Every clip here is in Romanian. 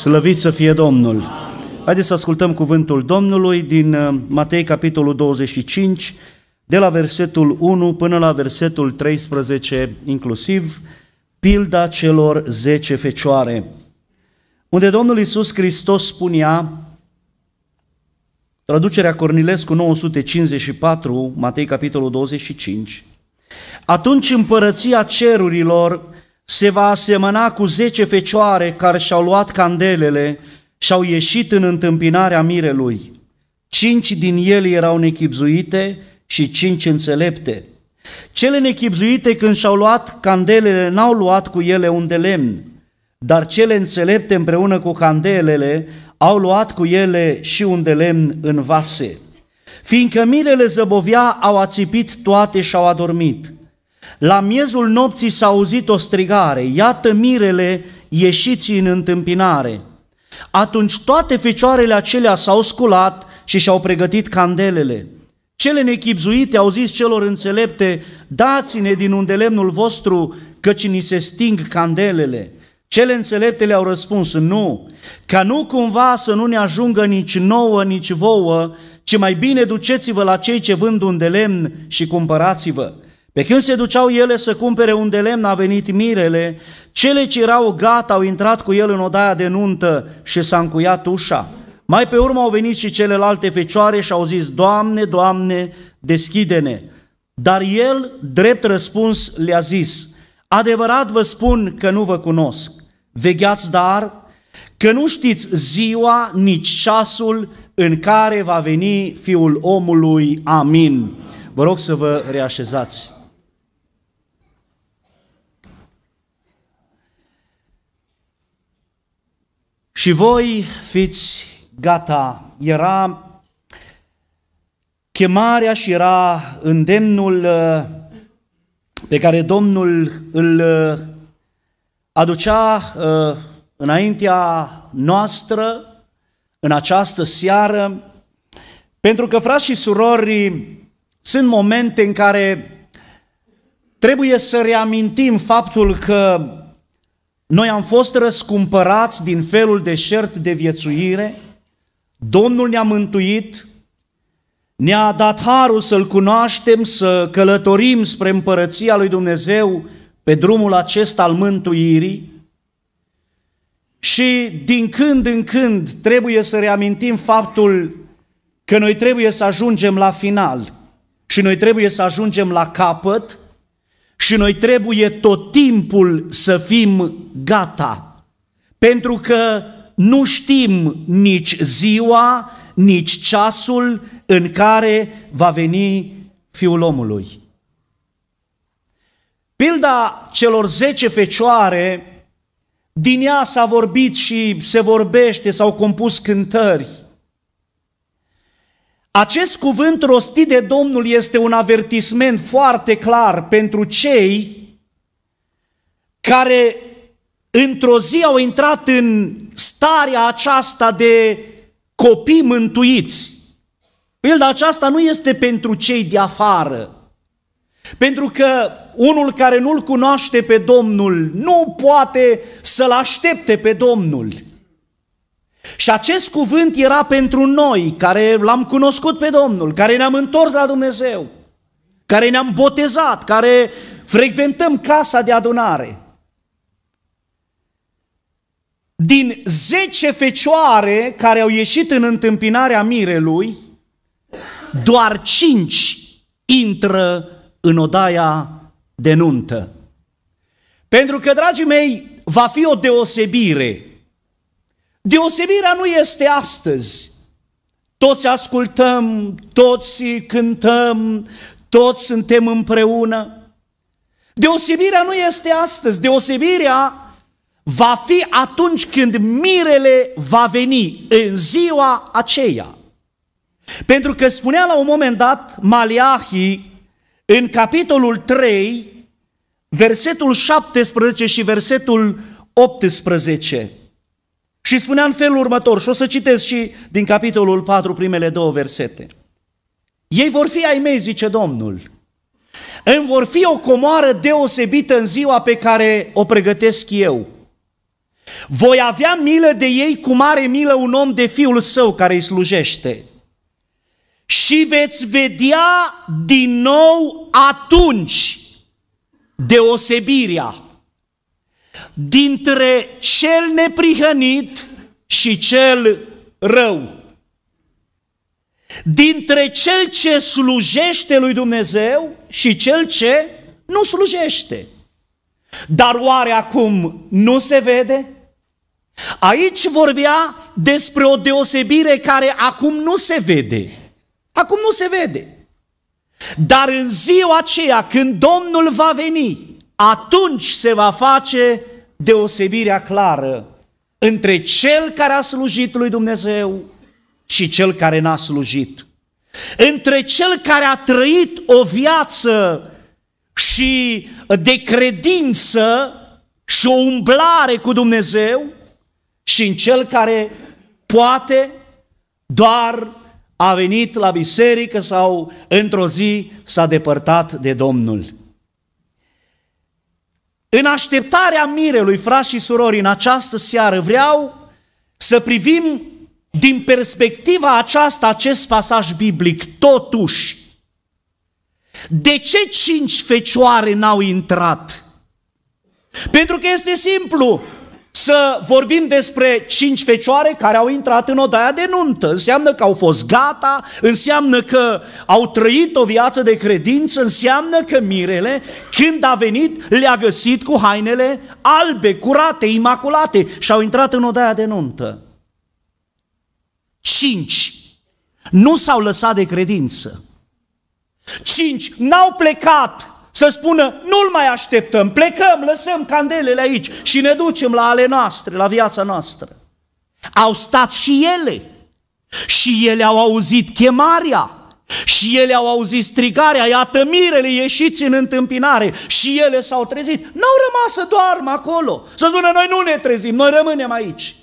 Slăvit să fie Domnul! Haideți să ascultăm cuvântul Domnului din uh, Matei, capitolul 25, de la versetul 1 până la versetul 13 inclusiv, pilda celor 10 fecioare, unde Domnul Iisus Hristos spunea, traducerea Cornilescu 954, Matei capitolul 25, atunci împărăția cerurilor se va asemăna cu zece fecioare care și-au luat candelele și au ieșit în întâmpinarea mirelui. Cinci din ele erau nechipzuite și cinci înțelepte. Cele nechipzuite când și-au luat candelele n-au luat cu ele un de lemn, dar cele înțelepte împreună cu candelele au luat cu ele și un de lemn în vase. Fiindcă mirele zăbovia, au ațipit toate și au adormit – la miezul nopții s-a auzit o strigare, iată mirele, ieșiți în întâmpinare. Atunci toate fecioarele acelea s-au sculat și și-au pregătit candelele. Cele nechipzuite au zis celor înțelepte, dați-ne din undelemnul vostru, căci ni se sting candelele. Cele înțelepte le-au răspuns, nu, ca nu cumva să nu ne ajungă nici nouă, nici vouă, ci mai bine duceți-vă la cei ce vând un de lemn și cumpărați-vă. Pe când se duceau ele să cumpere un de lemn, a venit mirele, cele ce erau gata au intrat cu el în odaia de nuntă și s-a încuiat ușa. Mai pe urmă au venit și celelalte fecioare și au zis, Doamne, Doamne, deschide-ne. Dar el, drept răspuns, le-a zis, adevărat vă spun că nu vă cunosc. Vegheați dar că nu știți ziua, nici ceasul în care va veni Fiul omului. Amin. Vă rog să vă reașezați. Și voi fiți gata. Era chemarea și era îndemnul uh, pe care Domnul îl uh, aducea uh, înaintea noastră în această seară, pentru că, frați și surori, sunt momente în care trebuie să reamintim faptul că noi am fost răscumpărați din felul șert de viețuire, Domnul ne-a mântuit, ne-a dat harul să-L cunoaștem, să călătorim spre împărăția lui Dumnezeu pe drumul acesta al mântuirii și din când în când trebuie să reamintim faptul că noi trebuie să ajungem la final și noi trebuie să ajungem la capăt și noi trebuie tot timpul să fim gata, pentru că nu știm nici ziua, nici ceasul în care va veni Fiul omului. Pilda celor zece fecioare, din ea s-a vorbit și se vorbește, s-au compus cântări. Acest cuvânt rostit de Domnul este un avertisment foarte clar pentru cei care într-o zi au intrat în starea aceasta de copii mântuiți. Pilda aceasta nu este pentru cei de afară, pentru că unul care nu-L cunoaște pe Domnul nu poate să-L aștepte pe Domnul – și acest cuvânt era pentru noi, care l-am cunoscut pe Domnul, care ne-am întors la Dumnezeu, care ne-am botezat, care frecventăm casa de adunare. Din zece fecioare care au ieșit în întâmpinarea mirelui, doar cinci intră în odaia de nuntă. Pentru că, dragii mei, va fi o deosebire Deosebirea nu este astăzi. Toți ascultăm, toți cântăm, toți suntem împreună. Deosebirea nu este astăzi. Deosebirea va fi atunci când mirele va veni, în ziua aceea. Pentru că spunea la un moment dat Maliahi, în capitolul 3, versetul 17 și versetul 18, și spunea în felul următor, și o să citesc și din capitolul 4 primele două versete. Ei vor fi ai mei, zice Domnul. Îmi vor fi o comoară deosebită în ziua pe care o pregătesc eu. Voi avea milă de ei cu mare milă un om de fiul său care îi slujește. Și veți vedea din nou atunci deosebirea dintre cel neprihănit și cel rău. Dintre cel ce slujește lui Dumnezeu și cel ce nu slujește. Dar oare acum nu se vede? Aici vorbea despre o deosebire care acum nu se vede. Acum nu se vede. Dar în ziua aceea, când Domnul va veni, atunci se va face deosebirea clară între cel care a slujit lui Dumnezeu și cel care n-a slujit. Între cel care a trăit o viață și de credință și o umblare cu Dumnezeu și în cel care poate doar a venit la biserică sau într-o zi s-a depărtat de Domnul. În așteptarea mirelui, frați și surori, în această seară vreau să privim din perspectiva aceasta acest pasaj biblic. Totuși, de ce cinci fecioare n-au intrat? Pentru că este simplu, să vorbim despre cinci fecioare care au intrat în odaia de nuntă. Înseamnă că au fost gata, înseamnă că au trăit o viață de credință, înseamnă că mirele, când a venit, le-a găsit cu hainele albe, curate, imaculate și au intrat în odaia de nuntă. Cinci. Nu s-au lăsat de credință. Cinci. N-au plecat să spună, nu-l mai așteptăm, plecăm, lăsăm candelele aici și ne ducem la ale noastre, la viața noastră. Au stat și ele și ele au auzit chemarea și ele au auzit strigarea, iată mirele, ieșiți în întâmpinare și ele s-au trezit. N-au rămas să doarmă acolo, să spună, noi nu ne trezim, noi rămânem aici.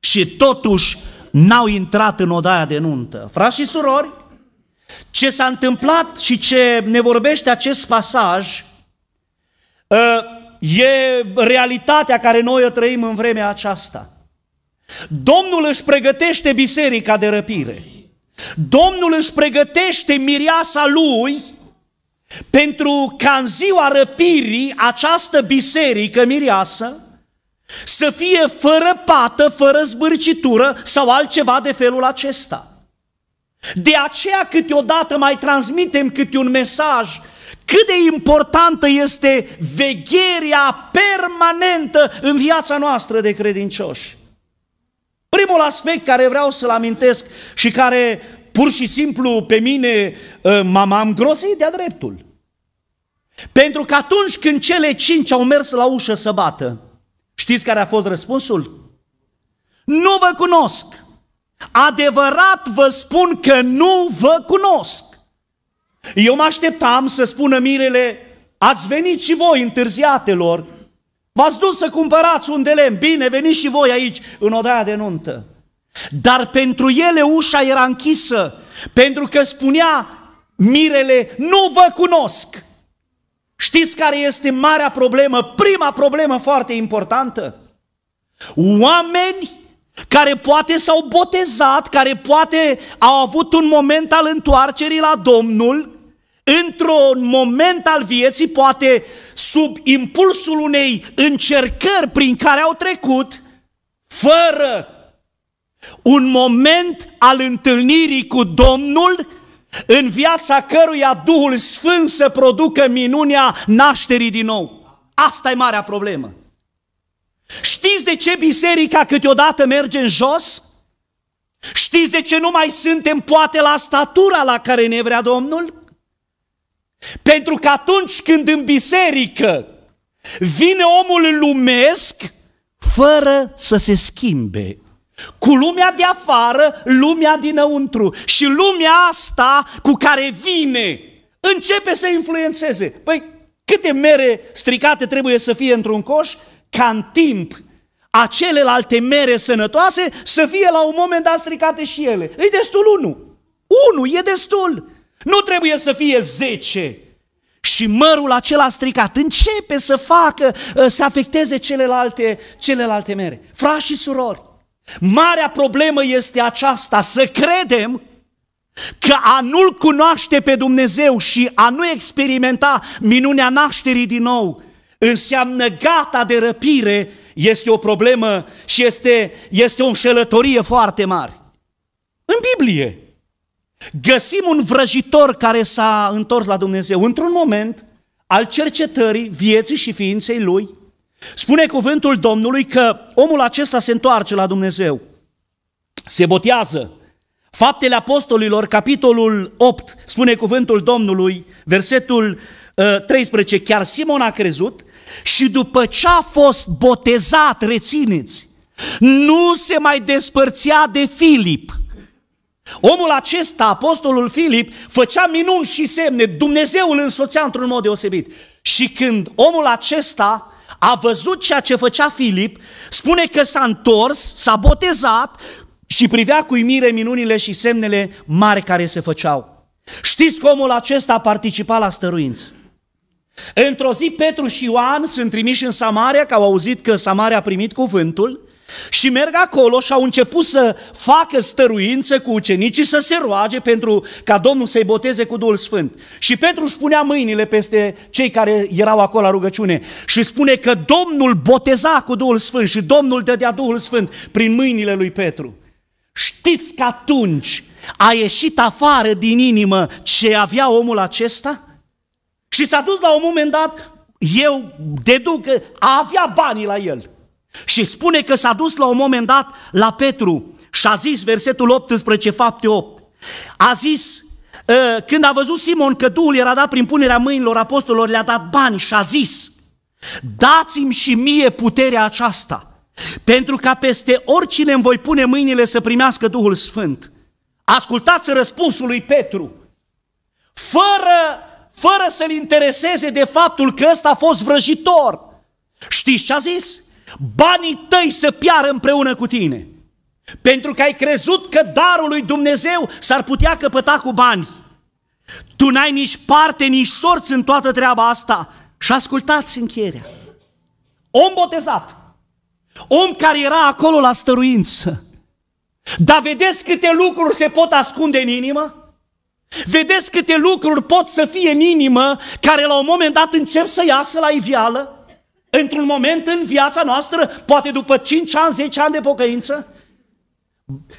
Și totuși n-au intrat în odaia de nuntă. Frați și surori, ce s-a întâmplat și ce ne vorbește acest pasaj ă, e realitatea care noi o trăim în vremea aceasta. Domnul își pregătește biserica de răpire. Domnul își pregătește miriasa lui pentru ca în ziua răpirii această biserică miriasă să fie fără pată, fără zbârcitură sau altceva de felul acesta. De aceea câteodată mai transmitem câte un mesaj cât de importantă este vegherea permanentă în viața noastră de credincioși. Primul aspect care vreau să-l amintesc și care pur și simplu pe mine ă, m-am îngrozit de-a dreptul. Pentru că atunci când cele cinci au mers la ușă să bată, știți care a fost răspunsul? Nu vă cunosc! Adevărat vă spun că nu vă cunosc. Eu mă așteptam să spună mirele, ați venit și voi întârziatelor, v-ați dus să cumpărați un de lemn, bine, veniți și voi aici, în odaia de nuntă. Dar pentru ele ușa era închisă, pentru că spunea mirele, nu vă cunosc. Știți care este marea problemă, prima problemă foarte importantă? Oameni care poate s-au botezat, care poate au avut un moment al întoarcerii la Domnul, într-un moment al vieții, poate sub impulsul unei încercări prin care au trecut, fără un moment al întâlnirii cu Domnul, în viața căruia Duhul Sfânt să producă minunea nașterii din nou. Asta e marea problemă. Știți de ce biserica câteodată merge în jos? Știți de ce nu mai suntem poate la statura la care ne vrea Domnul? Pentru că atunci când în biserică vine omul lumesc, fără să se schimbe, cu lumea de afară, lumea dinăuntru și lumea asta cu care vine începe să influențeze. Păi câte mere stricate trebuie să fie într-un coș ca în timp acelelalte mere sănătoase să fie la un moment dat stricate și ele. E destul unul. Unul e destul. Nu trebuie să fie zece. Și mărul acela stricat începe să facă, ă, să afecteze celelalte, celelalte mere. Frați și surori, marea problemă este aceasta, să credem că a nu-L cunoaște pe Dumnezeu și a nu experimenta minunea nașterii din nou – înseamnă gata de răpire, este o problemă și este, este o înșelătorie foarte mare. În Biblie găsim un vrăjitor care s-a întors la Dumnezeu într-un moment al cercetării vieții și ființei lui. Spune cuvântul Domnului că omul acesta se întoarce la Dumnezeu, se botează, Faptele Apostolilor, capitolul 8, spune cuvântul Domnului, versetul 13, uh, chiar Simon a crezut și după ce a fost botezat, rețineți, nu se mai despărțea de Filip. Omul acesta, apostolul Filip, făcea minuni și semne, Dumnezeu îl însoțea într-un mod deosebit. Și când omul acesta a văzut ceea ce făcea Filip, spune că s-a întors, s-a botezat și privea cu imire minunile și semnele mari care se făceau. Știți că omul acesta a participat la stăruință. Într-o zi Petru și Ioan sunt trimiși în Samaria, că au auzit că Samaria a primit cuvântul, și merg acolo și au început să facă stăruință cu ucenicii să se roage pentru ca Domnul să-i boteze cu Duhul Sfânt. Și Petru își punea mâinile peste cei care erau acolo la rugăciune și spune că Domnul boteza cu Duhul Sfânt și Domnul dădea Duhul Sfânt prin mâinile lui Petru. Știți că atunci a ieșit afară din inimă ce avea omul acesta? Și s-a dus la un moment dat, eu deduc că a avea banii la el. Și spune că s-a dus la un moment dat la Petru și a zis versetul 18, fapte 8, a zis, ă, când a văzut Simon că Duhul era dat prin punerea mâinilor apostolilor, le-a dat bani și a zis, dați-mi și mie puterea aceasta, pentru ca peste oricine îmi voi pune mâinile să primească Duhul Sfânt. Ascultați răspunsul lui Petru. Fără fără să-l intereseze de faptul că ăsta a fost vrăjitor. Știți ce a zis? Banii tăi să piară împreună cu tine. Pentru că ai crezut că darul lui Dumnezeu s-ar putea căpăta cu bani. Tu n-ai nici parte, nici sorți în toată treaba asta. Și ascultați încheierea. Om botezat, om care era acolo la stăruință, dar vedeți câte lucruri se pot ascunde în inimă? Vedeți câte lucruri pot să fie în inimă care la un moment dat încep să iasă la ivială? Într-un moment în viața noastră, poate după 5 ani, 10 ani de pocăință,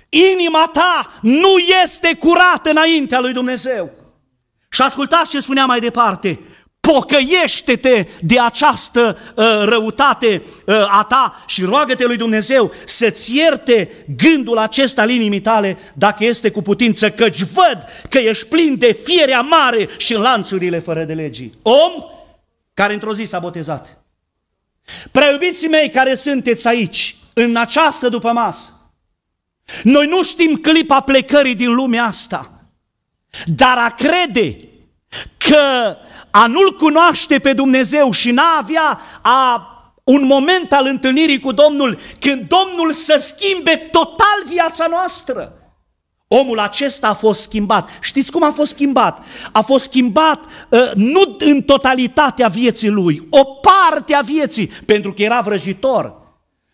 inima ta nu este curată înaintea lui Dumnezeu. Și ascultați ce spunea mai departe pocăiește-te de această ă, răutate ă, a ta și roagă-te lui Dumnezeu să-ți ierte gândul acesta al inimii tale, dacă este cu putință, căci văd că ești plin de fierea mare și în lanțurile fără de legii. Om care într-o zi s-a botezat. Preobiții mei care sunteți aici, în această după masă, noi nu știm clipa plecării din lumea asta, dar a crede că a nu-L cunoaște pe Dumnezeu și n-a avea a un moment al întâlnirii cu Domnul, când Domnul să schimbe total viața noastră. Omul acesta a fost schimbat. Știți cum a fost schimbat? A fost schimbat ă, nu în totalitatea vieții lui, o parte a vieții, pentru că era vrăjitor.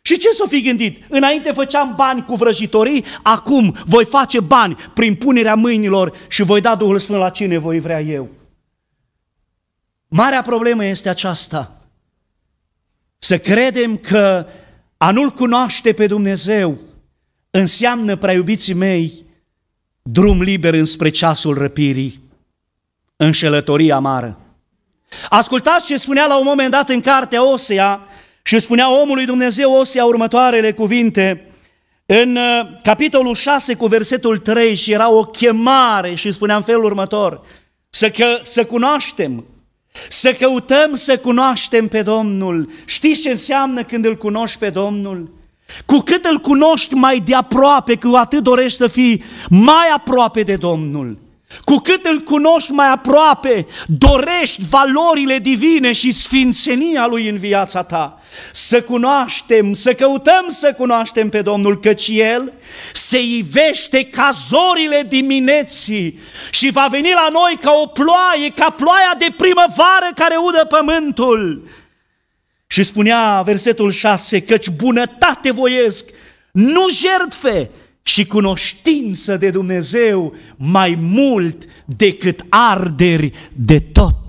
Și ce s-o fi gândit? Înainte făceam bani cu vrăjitorii, acum voi face bani prin punerea mâinilor și voi da Duhul Sfânt la cine voi vrea eu. Marea problemă este aceasta. Să credem că a nu-L cunoaște pe Dumnezeu înseamnă, prea iubiții mei, drum liber înspre ceasul răpirii, înșelătoria amară. Ascultați ce spunea la un moment dat în cartea Osea și spunea omului Dumnezeu Osea următoarele cuvinte, în uh, capitolul 6 cu versetul 3 și era o chemare și spunea în felul următor, să, că, să cunoaștem să căutăm să cunoaștem pe Domnul. Știți ce înseamnă când îl cunoști pe Domnul? Cu cât îl cunoști mai de aproape, cu atât dorești să fii mai aproape de Domnul. Cu cât îl cunoști mai aproape, dorești valorile divine și sfințenia lui în viața ta. Să cunoaștem, să căutăm să cunoaștem pe Domnul, căci El se ivește ca zorile dimineții și va veni la noi ca o ploaie, ca ploaia de primăvară care udă pământul. Și spunea versetul 6, căci bunătate voiesc, nu jertfe, și cunoștință de Dumnezeu mai mult decât arderi de tot.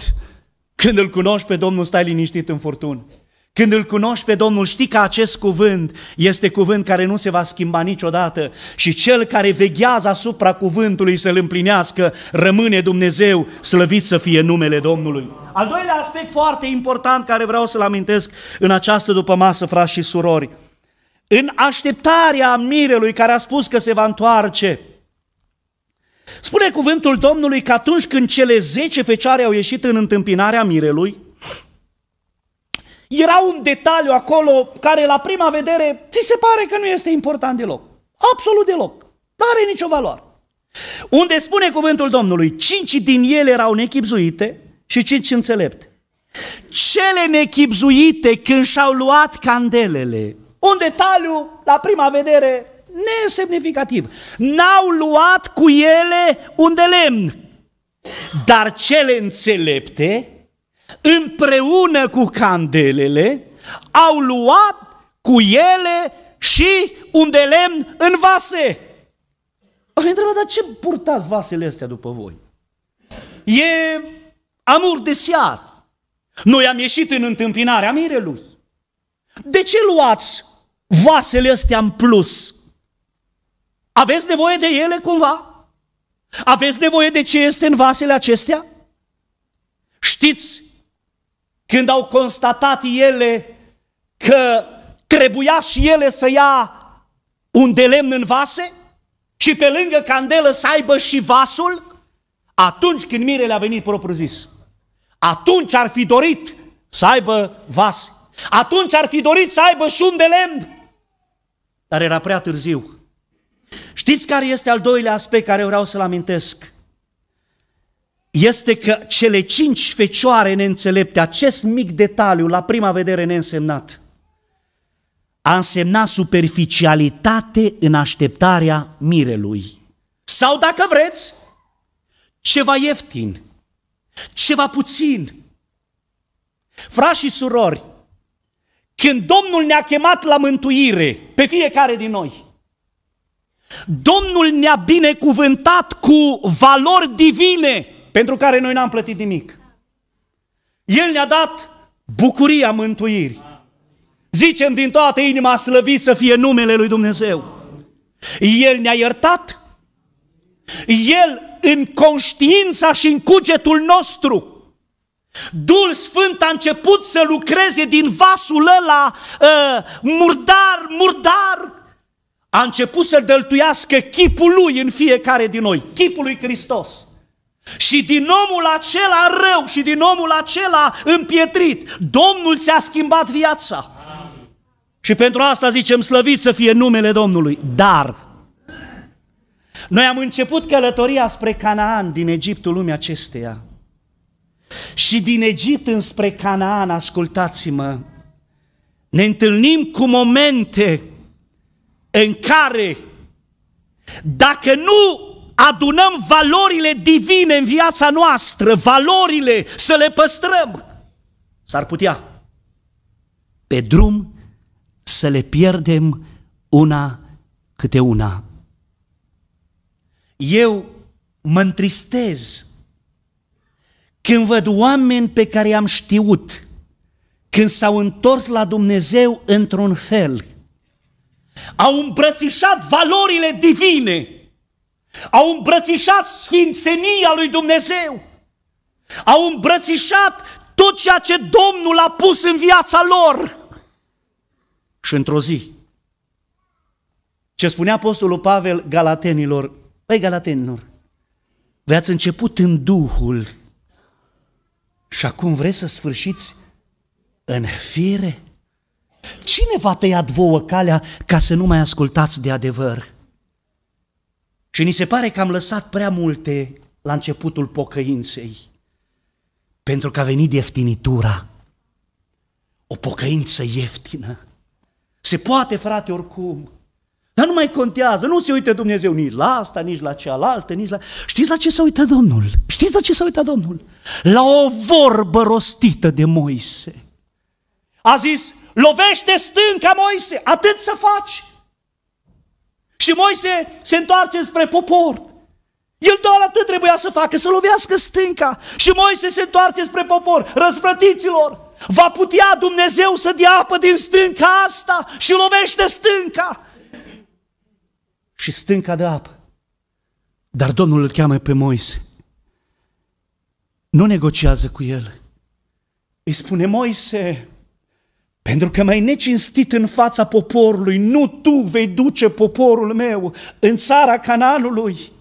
Când îl cunoști pe Domnul, stai liniștit în furtun. Când îl cunoști pe Domnul, știi că acest cuvânt este cuvânt care nu se va schimba niciodată și cel care veghează asupra cuvântului să-l împlinească, rămâne Dumnezeu, slăvit să fie numele Domnului. Al doilea aspect foarte important care vreau să-l amintesc în această după masă, frați și surori, în așteptarea mirelui care a spus că se va întoarce. Spune cuvântul Domnului că atunci când cele zece fecioare au ieșit în întâmpinarea mirelui, era un detaliu acolo care la prima vedere ți se pare că nu este important deloc. Absolut deloc. Nu are nicio valoare. Unde spune cuvântul Domnului, cinci din ele erau nechipzuite și cinci înțelepte. Cele nechipzuite când și-au luat candelele, un detaliu, la prima vedere, nesemnificativ. N-au luat cu ele un de lemn. Dar cele înțelepte, împreună cu candelele, au luat cu ele și un de lemn în vase. Am întrebat, dar ce purtați vasele astea după voi? E amur de seară. Noi am ieșit în întâmpinarea mirelui. De ce luați vasele astea în plus. Aveți nevoie de ele cumva? Aveți nevoie de ce este în vasele acestea? Știți, când au constatat ele că trebuia și ele să ia un de lemn în vase și pe lângă candelă să aibă și vasul, atunci când mirele a venit propriu-zis, atunci ar fi dorit să aibă vase, Atunci ar fi dorit să aibă și un de lemn dar era prea târziu. Știți care este al doilea aspect care vreau să-l amintesc? Este că cele cinci fecioare neînțelepte, acest mic detaliu, la prima vedere neînsemnat, a însemnat superficialitate în așteptarea mirelui. Sau, dacă vreți, ceva ieftin, ceva puțin. frași și surori, când Domnul ne-a chemat la mântuire, pe fiecare din noi, Domnul ne-a binecuvântat cu valori divine pentru care noi n-am plătit nimic. El ne-a dat bucuria mântuirii. Zicem din toată inima slăvit să fie numele lui Dumnezeu. El ne-a iertat. El în conștiința și în cugetul nostru Duhul Sfânt a început să lucreze din vasul ăla uh, murdar, murdar. A început să dăltuiască chipul lui în fiecare din noi, chipul lui Hristos. Și din omul acela rău și din omul acela împietrit, Domnul ți-a schimbat viața. Amin. Și pentru asta zicem slăvit să fie numele Domnului. Dar noi am început călătoria spre Canaan din Egiptul lumii acesteia. Și din Egipt înspre Canaan, ascultați-mă, ne întâlnim cu momente în care dacă nu adunăm valorile divine în viața noastră, valorile să le păstrăm, s-ar putea pe drum să le pierdem una câte una. Eu mă întristez când văd oameni pe care i-am știut, când s-au întors la Dumnezeu într-un fel, au îmbrățișat valorile divine, au îmbrățișat sfințenia lui Dumnezeu, au îmbrățișat tot ceea ce Domnul a pus în viața lor. Și într-o zi, ce spunea Apostolul Pavel galatenilor, ei galatenilor, v-ați început în Duhul și acum vreți să sfârșiți în fire? Cine va a tăiat vouă calea ca să nu mai ascultați de adevăr? Și ni se pare că am lăsat prea multe la începutul pocăinței, pentru că a venit ieftinitura, o pocăință ieftină. Se poate, frate, oricum, dar nu mai contează, nu se uită Dumnezeu nici la asta, nici la cealaltă, nici la... Știți la ce s-a uitat Domnul? Știți la ce s-a uitat Domnul? La o vorbă rostită de Moise. A zis, lovește stânca, Moise, atât să faci. Și Moise se întoarce spre popor. El doar atât trebuia să facă, să lovească stânca. Și Moise se întoarce spre popor, răsplătiților. Va putea Dumnezeu să dea apă din stânca asta și lovește stânca și stânca de apă. Dar Domnul îl cheamă pe Moise. Nu negociază cu el. Îi spune Moise, pentru că mai necinstit în fața poporului, nu tu vei duce poporul meu în țara canalului.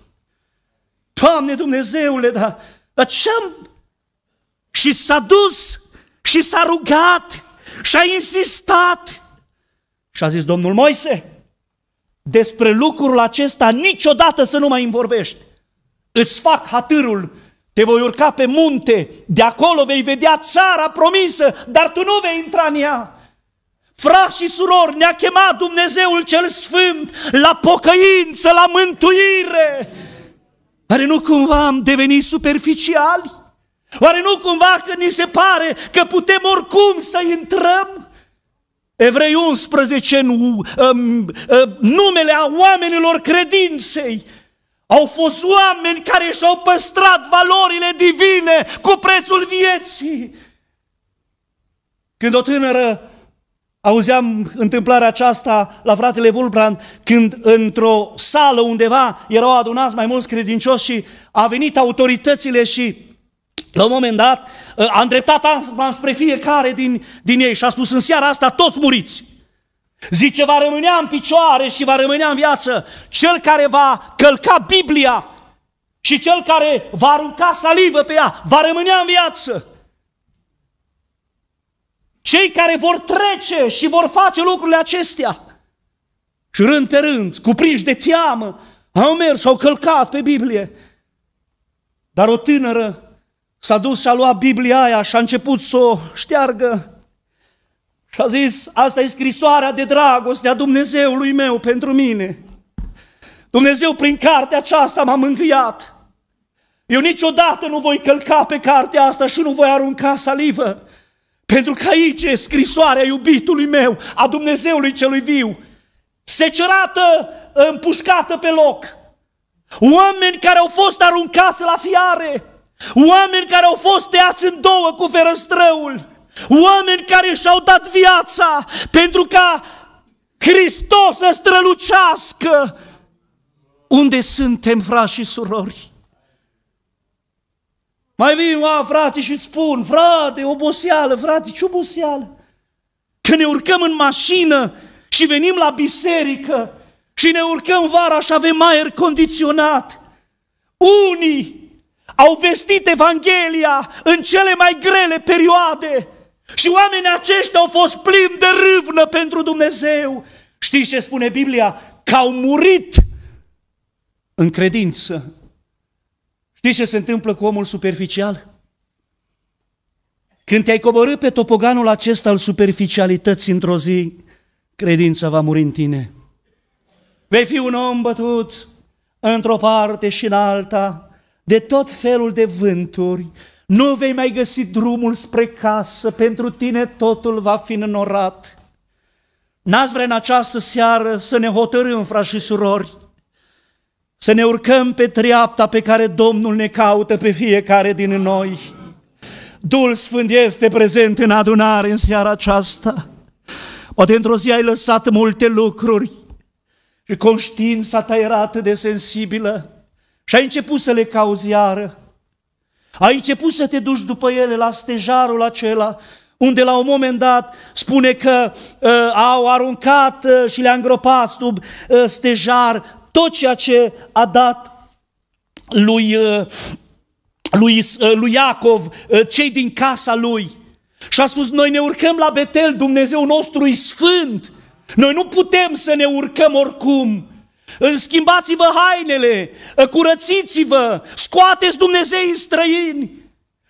Doamne Dumnezeule, dar, da ce -am? Și s-a dus și s-a rugat și a insistat. Și a zis Domnul Moise, despre lucrul acesta niciodată să nu mai îmi vorbești. Îți fac hatârul, te voi urca pe munte, de acolo vei vedea țara promisă, dar tu nu vei intra în ea. Frați și surori, ne-a chemat Dumnezeul cel Sfânt la pocăință, la mântuire. Oare nu cumva am devenit superficiali? Oare nu cumva că ni se pare că putem oricum să intrăm? Evrei 11, um, um, numele a oamenilor credinței, au fost oameni care și-au păstrat valorile divine cu prețul vieții. Când o tânără auzeam întâmplarea aceasta la fratele Vulbran, când într-o sală undeva erau adunați mai mulți credincioși și a venit autoritățile și la un moment dat ă, a îndreptat spre fiecare din, din ei și a spus în seara asta toți muriți. Zice, va rămânea în picioare și va rămânea în viață cel care va călca Biblia și cel care va arunca salivă pe ea, va rămânea în viață. Cei care vor trece și vor face lucrurile acestea. Și rând pe rând, cuprinși de teamă, au mers, au călcat pe Biblie. Dar o tânără S-a dus și a luat Biblia aia și a început să o șteargă și a zis, asta e scrisoarea de dragoste a Dumnezeului meu pentru mine. Dumnezeu prin cartea aceasta m-a mângâiat. Eu niciodată nu voi călca pe cartea asta și nu voi arunca salivă. Pentru că aici e scrisoarea iubitului meu, a Dumnezeului celui viu, secerată, împușcată pe loc. Oameni care au fost aruncați la fiare, Oameni care au fost tăiați în două cu ferăstrăul. Oameni care și-au dat viața pentru ca Hristos să strălucească. Unde suntem, frați și surori? Mai vin, a, frate, și spun, frate, oboseală, frate, ce oboseală? Că ne urcăm în mașină și venim la biserică și ne urcăm vara și avem aer condiționat. Unii au vestit Evanghelia în cele mai grele perioade și oamenii aceștia au fost plini de râvnă pentru Dumnezeu. Știți ce spune Biblia? Că au murit în credință. Știți ce se întâmplă cu omul superficial? Când te-ai coborât pe topoganul acesta al superficialității într-o zi, credința va muri în tine. Vei fi un om bătut într-o parte și în alta, de tot felul de vânturi, nu vei mai găsi drumul spre casă, pentru tine totul va fi înorat. N-ați vrea în această seară să ne hotărâm, frați și surori, să ne urcăm pe treapta pe care Domnul ne caută pe fiecare din noi. Dul Sfânt este prezent în adunare în seara aceasta. Poate într-o zi ai lăsat multe lucruri și conștiința ta era atât de sensibilă și ai început să le cauzi iară. Ai început să te duci după ele la stejarul acela, unde la un moment dat spune că uh, au aruncat uh, și le-a îngropat sub uh, stejar tot ceea ce a dat lui, uh, lui, uh, lui Iacov, uh, cei din casa lui. Și a spus, noi ne urcăm la Betel, Dumnezeu nostru e sfânt. Noi nu putem să ne urcăm oricum îmi schimbați-vă hainele, curățiți-vă, scoateți în străini.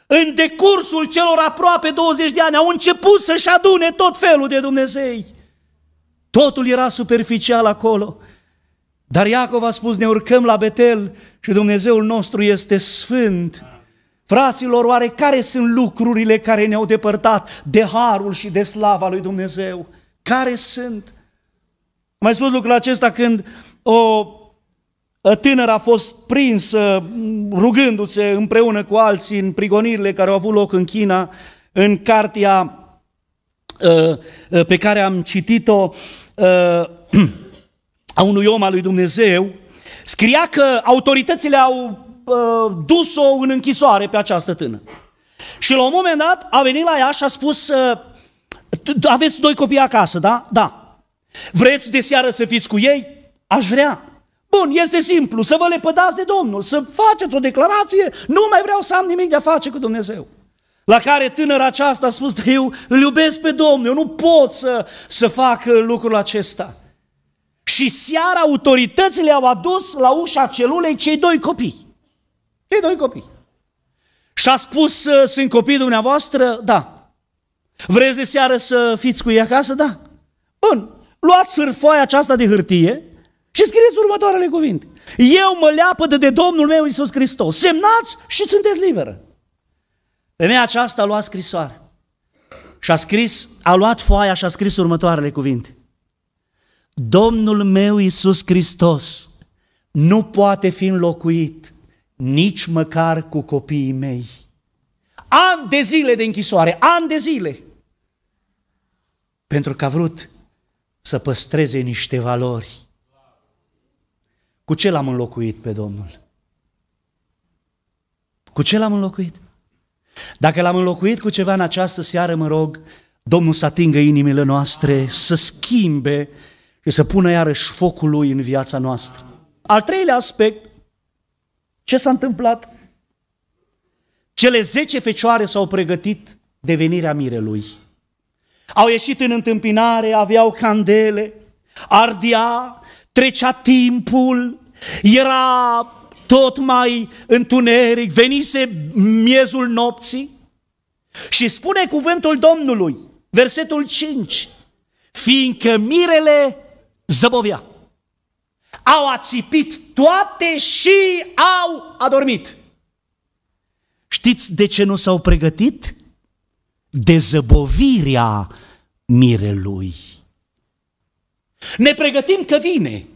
În decursul celor aproape 20 de ani au început să-și adune tot felul de Dumnezei. Totul era superficial acolo. Dar Iacov a spus, ne urcăm la Betel și Dumnezeul nostru este sfânt. Fraților, oare care sunt lucrurile care ne-au depărtat de harul și de slava lui Dumnezeu? Care sunt? Mai spus lucrul acesta când o tânără a fost prinsă rugându-se împreună cu alții în prigonirile care au avut loc în China, în cartea ă, ă, pe care am citit-o ă, a unui om al lui Dumnezeu, scria că autoritățile au dus-o în închisoare pe această tână. Și la un moment dat a venit la ea și a spus, aveți doi copii acasă, da? Da. Vreți de seară să fiți cu ei? Aș vrea. Bun, este simplu, să vă lepădați de Domnul, să faceți o declarație, nu mai vreau să am nimic de a face cu Dumnezeu. La care tânăra aceasta a spus, eu îl iubesc pe Domnul, eu nu pot să, să fac uh, lucrul acesta. Și seara autoritățile au adus la ușa celulei cei doi copii. Cei doi copii. Și a spus, uh, sunt copii dumneavoastră? Da. Vreți de seară să fiți cu ei acasă? Da. Bun, Luați foaia aceasta de hârtie și scrieți următoarele cuvinte. Eu mă leapă de Domnul meu Isus Hristos. Semnați și sunteți liberă. Femeia aceasta a luat scrisoare. Și a scris, a luat foaia și a scris următoarele cuvinte. Domnul meu Isus Hristos nu poate fi înlocuit nici măcar cu copiii mei. Ani de zile de închisoare, ani de zile. Pentru că a vrut să păstreze niște valori. Cu ce l-am înlocuit pe Domnul? Cu ce l-am înlocuit? Dacă l-am înlocuit cu ceva în această seară, mă rog, Domnul să atingă inimile noastre, să schimbe și să pună iarăși focul lui în viața noastră. Al treilea aspect, ce s-a întâmplat? Cele zece fecioare s-au pregătit de venirea mirelui. Au ieșit în întâmpinare, aveau candele, ardea, trecea timpul, era tot mai întuneric, venise miezul nopții și spune cuvântul Domnului, versetul 5, fiindcă mirele zăbovea. Au ațipit toate și au adormit. Știți de ce nu s-au pregătit? dezăbovirea mirelui. Ne pregătim că vine,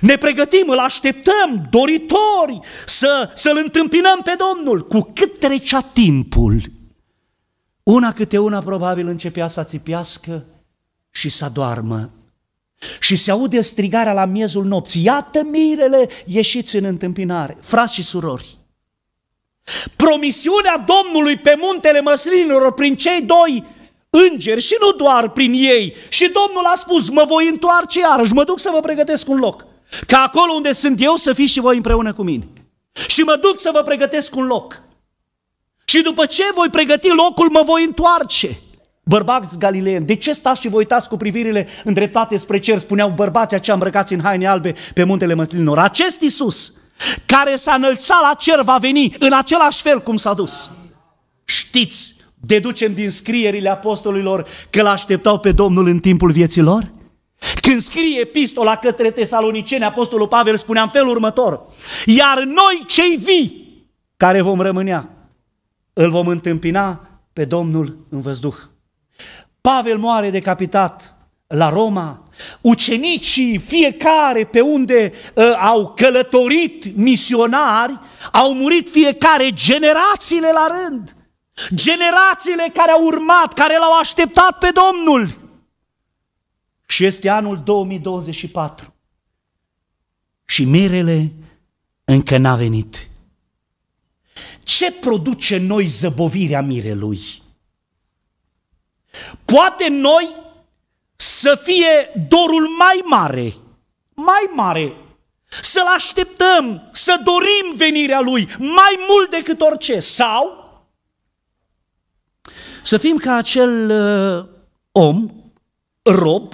ne pregătim, îl așteptăm, doritori să, să-L întâmpinăm pe Domnul. Cu cât trecea timpul, una câte una probabil începea să țipească și să doarmă. Și se aude strigarea la miezul nopții, iată mirele, ieșiți în întâmpinare, frați și surori. Promisiunea Domnului pe muntele măslinilor prin cei doi îngeri și nu doar prin ei. Și Domnul a spus, mă voi întoarce iarăși, mă duc să vă pregătesc un loc. Ca acolo unde sunt eu să fiți și voi împreună cu mine. Și mă duc să vă pregătesc un loc. Și după ce voi pregăti locul, mă voi întoarce. Bărbați galileeni, de ce stați și vă uitați cu privirile îndreptate spre cer? Spuneau bărbații aceia îmbrăcați în haine albe pe muntele măslinilor. Acest Iisus care s-a înălțat la cer va veni în același fel cum s-a dus. Știți, deducem din scrierile apostolilor că l-așteptau pe Domnul în timpul vieții lor? Când scrie epistola către tesaloniceni, apostolul Pavel spunea în felul următor, iar noi cei vii care vom rămânea, îl vom întâmpina pe Domnul în văzduh. Pavel moare decapitat la Roma, ucenicii fiecare pe unde uh, au călătorit misionari, au murit fiecare generațiile la rând. Generațiile care au urmat, care l-au așteptat pe Domnul. Și este anul 2024. Și mirele încă n-a venit. Ce produce noi zăbovirea mirelui? Poate noi să fie dorul mai mare, mai mare, să-L așteptăm, să dorim venirea Lui mai mult decât orice, sau să fim ca acel uh, om, rob,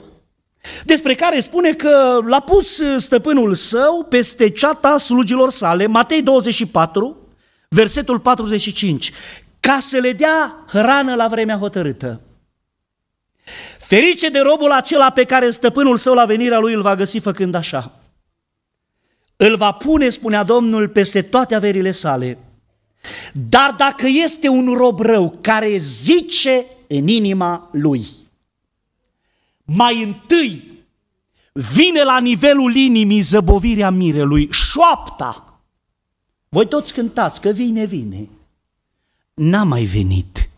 despre care spune că l-a pus uh, stăpânul său peste ceata slugilor sale, Matei 24, versetul 45, ca să le dea hrană la vremea hotărâtă. Ferice de robul acela pe care stăpânul său la venirea lui îl va găsi făcând așa. Îl va pune, spunea Domnul, peste toate averile sale. Dar dacă este un rob rău care zice în inima lui, mai întâi vine la nivelul inimii zăbovirea mirelui, șoapta. Voi toți cântați că vine, vine. N-a mai venit.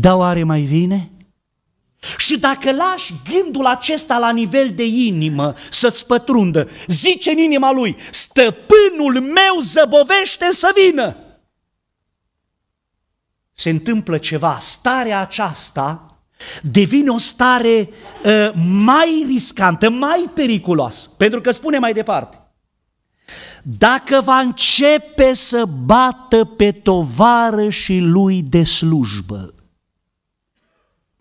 Dar oare mai vine? Și dacă lași gândul acesta la nivel de inimă să-ți pătrundă, zice în inima lui, stăpânul meu zăbovește să vină. Se întâmplă ceva, starea aceasta devine o stare uh, mai riscantă, mai periculoasă, pentru că spune mai departe, dacă va începe să bată pe tovară și lui de slujbă,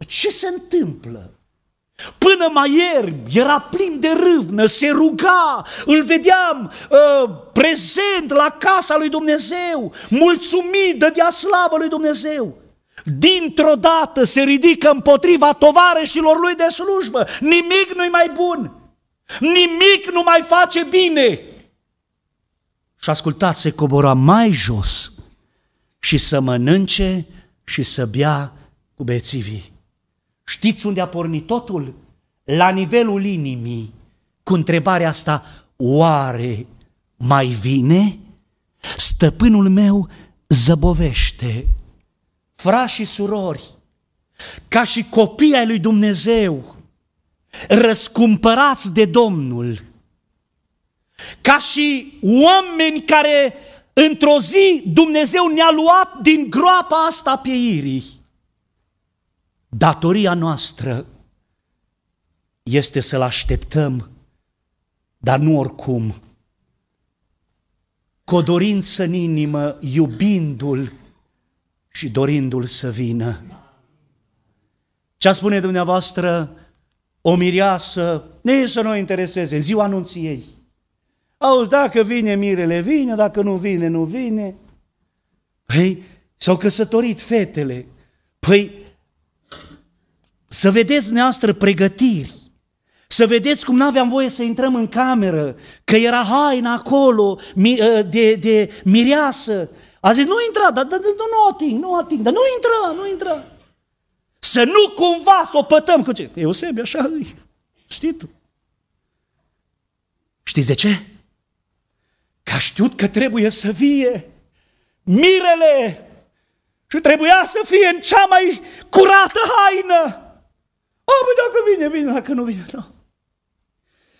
ce se întâmplă? Până mai ieri era plin de râvnă, se ruga, îl vedeam uh, prezent la casa lui Dumnezeu, mulțumit, dădea slavă lui Dumnezeu. Dintr-o dată se ridică împotriva tovarășilor lui de slujbă, nimic nu-i mai bun, nimic nu mai face bine. Și ascultați, se cobora mai jos și să mănânce și să bea cu bețivii. Știți unde a pornit totul? La nivelul inimii, cu întrebarea asta, oare mai vine? Stăpânul meu zăbovește. Frași și surori, ca și copii ai lui Dumnezeu, răscumpărați de Domnul, ca și oameni care într-o zi Dumnezeu ne-a luat din groapa asta a pieirii, Datoria noastră este să-L așteptăm, dar nu oricum. Cu o dorință în inimă, iubindu-L și dorindu-L să vină. Ce spune dumneavoastră o mireasă, ne să nu intereseze, în ziua anunției. Auzi, dacă vine mirele, vine, dacă nu vine, nu vine. Păi, s-au căsătorit fetele. Păi, să vedeți neastră pregătiri, să vedeți cum n-aveam voie să intrăm în cameră, că era haina acolo, ă, de, de mireasă. A zis, nu intra, dar da, nu, nu ating, nu ating, dar nu intra, nu intra. Să nu cumva să o pătăm cu ce? Eusebi, așa îi, știi tu. Știți de ce? Că a știut că trebuie să vie mirele și trebuia să fie în cea mai curată haină bă, dacă vine, vine, dacă nu vine, nu.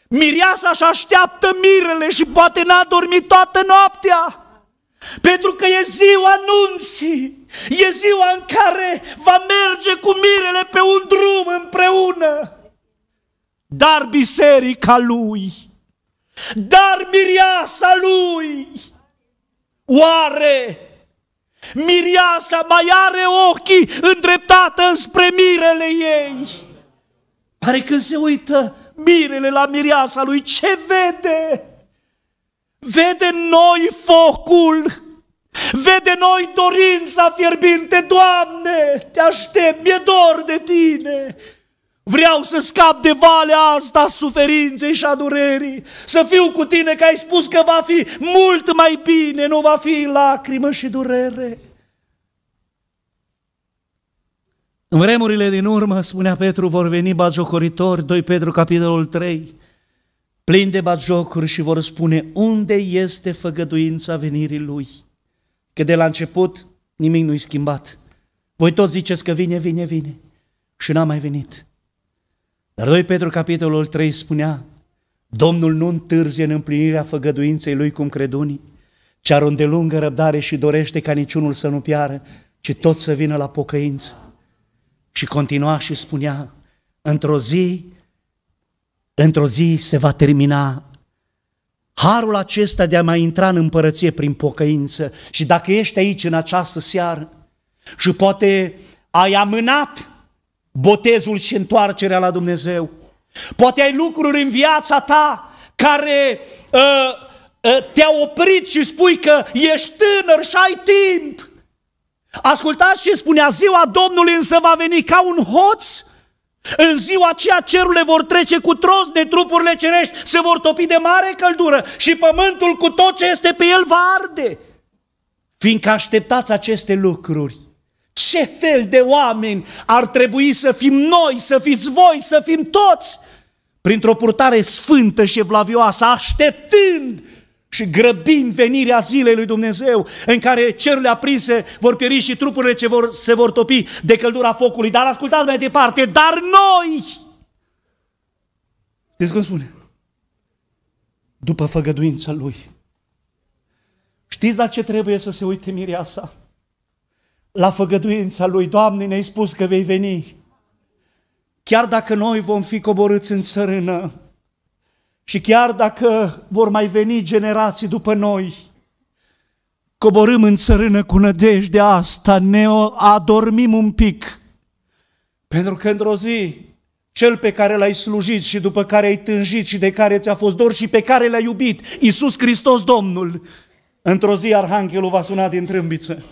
Mireasa și așteaptă mirele și poate n-a dormit toată noaptea. Pentru că e ziua anunții, e ziua în care va merge cu mirele pe un drum împreună. Dar biserica lui, dar miriasa lui, oare miriasa mai are ochii îndreptată spre mirele ei? Pare că se uită mirele la mireasa lui. Ce vede? Vede noi focul, vede noi dorința fierbinte. Doamne, te aștept, mi-e dor de tine. Vreau să scap de valea asta a suferinței și a durerii, să fiu cu tine, că ai spus că va fi mult mai bine, nu va fi lacrimă și durere. În vremurile din urmă, spunea Petru, vor veni bagiocoritori, 2 Petru, capitolul 3, plini de bagiocuri și vor spune unde este făgăduința venirii lui. Că de la început nimic nu-i schimbat. Voi toți ziceți că vine, vine, vine și n-a mai venit. Dar 2 Petru, capitolul 3, spunea Domnul nu întârzie în împlinirea făgăduinței lui cum cred unii, ci are o lungă răbdare și dorește ca niciunul să nu piară, ci tot să vină la pocăință. Și continua și spunea, într-o zi, într-o zi se va termina harul acesta de a mai intra în împărăție prin pocăință. Și dacă ești aici în această seară și poate ai amânat botezul și întoarcerea la Dumnezeu, poate ai lucruri în viața ta care uh, uh, te-a oprit și spui că ești tânăr și ai timp, Ascultați ce spunea, ziua Domnului însă va veni ca un hoț. În ziua aceea cerurile vor trece cu tros de trupurile cerești, se vor topi de mare căldură și pământul cu tot ce este pe el va arde. Fiindcă așteptați aceste lucruri, ce fel de oameni ar trebui să fim noi, să fiți voi, să fim toți, printr-o purtare sfântă și evlavioasă, așteptând și grăbim venirea zilei lui Dumnezeu, în care cerurile aprinse vor pieri și trupurile ce vor, se vor topi de căldura focului. Dar ascultați mai departe, dar noi! Deci cum spune? După făgăduința lui. Știți la ce trebuie să se uite mireasa? La făgăduința lui. Doamne, ne-ai spus că vei veni. Chiar dacă noi vom fi coborâți în țărână, și chiar dacă vor mai veni generații după noi, coborâm în țărână cu nădejdea asta, ne adormim un pic, pentru că într-o zi cel pe care l-ai slujit și după care ai tânjit și de care ți-a fost dor și pe care l-ai iubit, Iisus Hristos Domnul, într-o zi Arhanghelul va suna din trâmbiță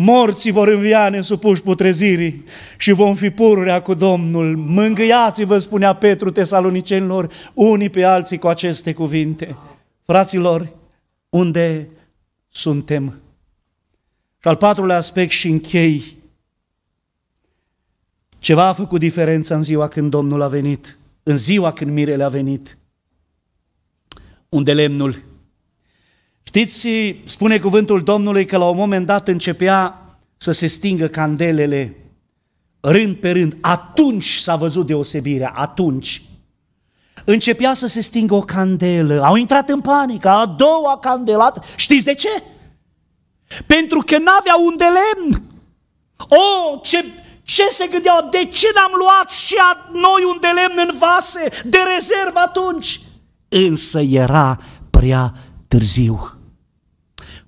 Morții vor învia nesupuși putrezirii și vom fi pururea cu Domnul. Mângâiați-vă, spunea Petru tesalonicenilor, unii pe alții cu aceste cuvinte. Fraților, unde suntem? Și al patrulea aspect și închei. Ceva a făcut diferența în ziua când Domnul a venit, în ziua când mirele a venit, unde lemnul Știți, spune cuvântul Domnului că la un moment dat începea să se stingă candelele rând pe rând. Atunci s-a văzut deosebirea, atunci. Începea să se stingă o candelă, au intrat în panică, a doua candelat. Știți de ce? Pentru că n avea un de lemn. O, oh, ce, ce se gândeau? De ce n-am luat și a noi un de lemn în vase de rezervă atunci? Însă era prea târziu.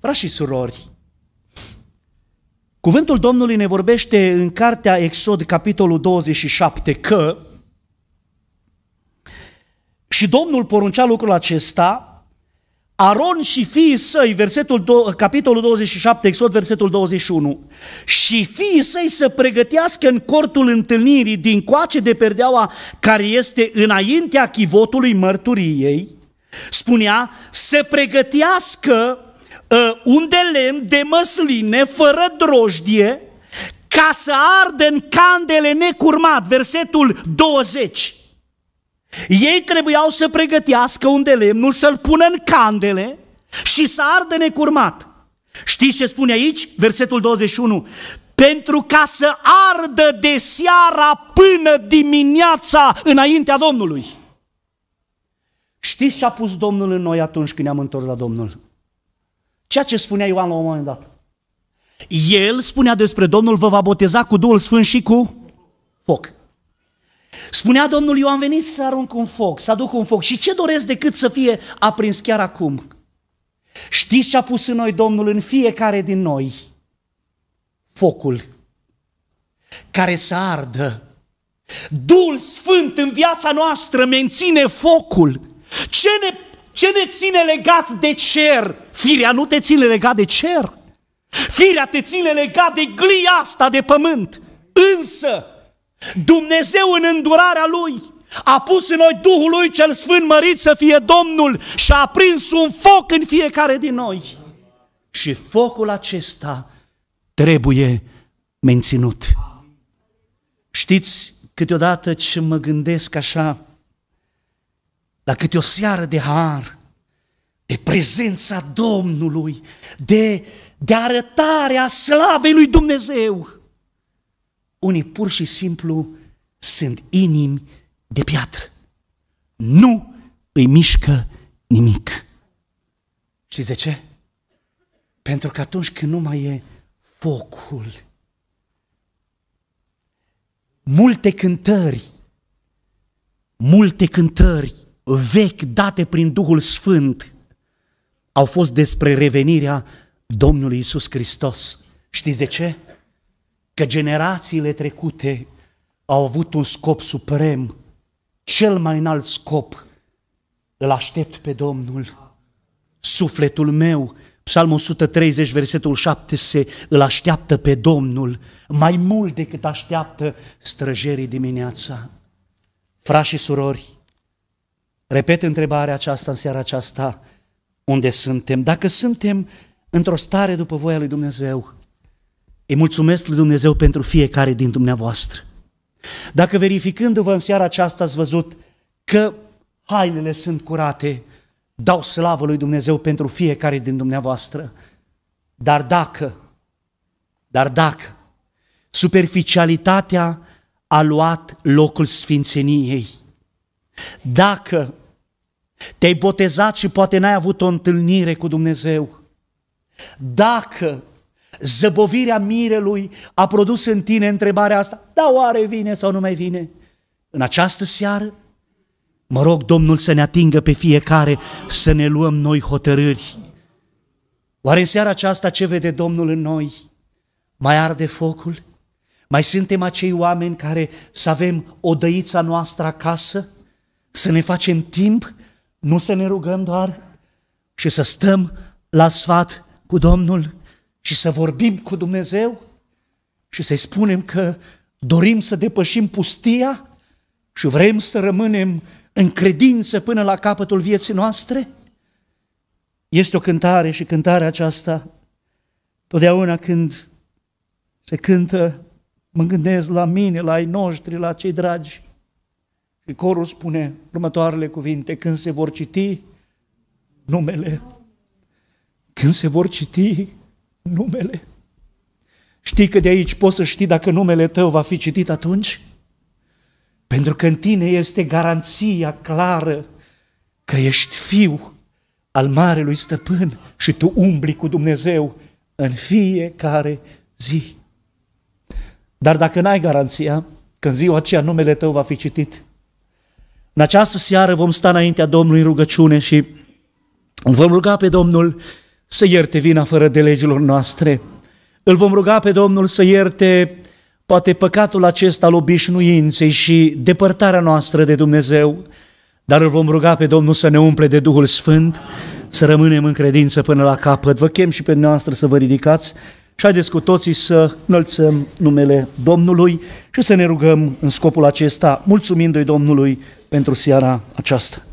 Frați și surori, cuvântul Domnului ne vorbește în cartea Exod, capitolul 27, că și Domnul poruncea lucrul acesta, Aron și fiii săi, versetul do, capitolul 27, Exod, versetul 21, și fiii săi să pregătească în cortul întâlnirii din coace de perdeaua care este înaintea chivotului mărturiei, spunea, să pregătească Ă, un de lemn de măsline fără drojdie ca să arde în candele necurmat, versetul 20. Ei trebuiau să pregătească un de lemnul, să-l pună în candele și să ardă necurmat. Știți ce spune aici? Versetul 21 pentru ca să ardă de seara până dimineața înaintea Domnului. Știți ce a pus Domnul în noi atunci când ne-am întors la Domnul? Ceea ce spunea Ioan la un moment dat. El spunea despre Domnul vă va boteza cu Duhul Sfânt și cu foc. Spunea Domnul Ioan, veniți să arunc un foc, să aduc un foc. Și ce doresc decât să fie aprins chiar acum? Știți ce a pus în noi Domnul, în fiecare din noi? Focul care să ardă. Duhul Sfânt în viața noastră menține focul. Ce ne ce ne ține legat de cer? Firea nu te ține legat de cer. Firea te ține legat de glia asta de pământ. Însă, Dumnezeu în îndurarea Lui a pus în noi Duhul Lui cel Sfânt mărit să fie Domnul și a prins un foc în fiecare din noi. Și focul acesta trebuie menținut. Știți, câteodată ce mă gândesc așa, la câte o seară de har, de prezența Domnului, de, de arătarea slavei lui Dumnezeu. Unii pur și simplu sunt inimi de piatră. Nu îi mișcă nimic. Și de ce? Pentru că atunci când nu mai e focul, multe cântări, multe cântări vechi date prin Duhul Sfânt au fost despre revenirea Domnului Isus Hristos. Știți de ce? Că generațiile trecute au avut un scop suprem, cel mai înalt scop. Îl aștept pe Domnul. Sufletul meu, Psalmul 130, versetul 7, se îl așteaptă pe Domnul mai mult decât așteaptă străjerii dimineața. Frați și surori, Repet întrebarea aceasta în seara aceasta, unde suntem? Dacă suntem într-o stare după voia lui Dumnezeu, îi mulțumesc lui Dumnezeu pentru fiecare din dumneavoastră. Dacă verificându-vă în seara aceasta ați văzut că hainele sunt curate, dau slavă lui Dumnezeu pentru fiecare din dumneavoastră. Dar dacă, dar dacă superficialitatea a luat locul sfințeniei, dacă te-ai botezat și poate n-ai avut o întâlnire cu Dumnezeu. Dacă zăbovirea mirelui a produs în tine întrebarea asta, da, oare vine sau nu mai vine? În această seară, mă rog Domnul să ne atingă pe fiecare, să ne luăm noi hotărâri. Oare în seara aceasta ce vede Domnul în noi? Mai arde focul? Mai suntem acei oameni care să avem o dăița noastră acasă? Să ne facem timp nu să ne rugăm doar și să stăm la sfat cu Domnul și să vorbim cu Dumnezeu și să-i spunem că dorim să depășim pustia și vrem să rămânem în credință până la capătul vieții noastre? Este o cântare și cântarea aceasta, totdeauna când se cântă, mă gândesc la mine, la ai noștri, la cei dragi, și corul spune următoarele cuvinte, când se vor citi numele, când se vor citi numele. Știi că de aici poți să știi dacă numele tău va fi citit atunci? Pentru că în tine este garanția clară că ești fiu al Marelui Stăpân și tu umbli cu Dumnezeu în fiecare zi. Dar dacă n-ai garanția că în ziua aceea numele tău va fi citit, în această seară vom sta înaintea Domnului în rugăciune și îl vom ruga pe Domnul să ierte vina fără de legilor noastre. Îl vom ruga pe Domnul să ierte poate păcatul acesta al obișnuinței și depărtarea noastră de Dumnezeu, dar îl vom ruga pe Domnul să ne umple de Duhul Sfânt, să rămânem în credință până la capăt. Vă chem și pe noastră să vă ridicați și haideți cu toții să înălțăm numele Domnului și să ne rugăm în scopul acesta, mulțumindu-i Domnului pentru seara aceasta.